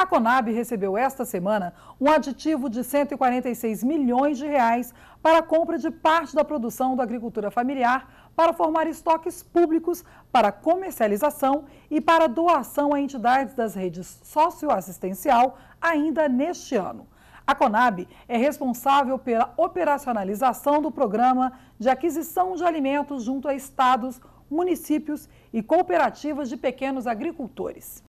A Conab recebeu esta semana um aditivo de 146 milhões de reais para a compra de parte da produção da agricultura familiar para formar estoques públicos para comercialização e para doação a entidades das redes socioassistencial ainda neste ano. A Conab é responsável pela operacionalização do programa de aquisição de alimentos junto a estados, municípios e cooperativas de pequenos agricultores.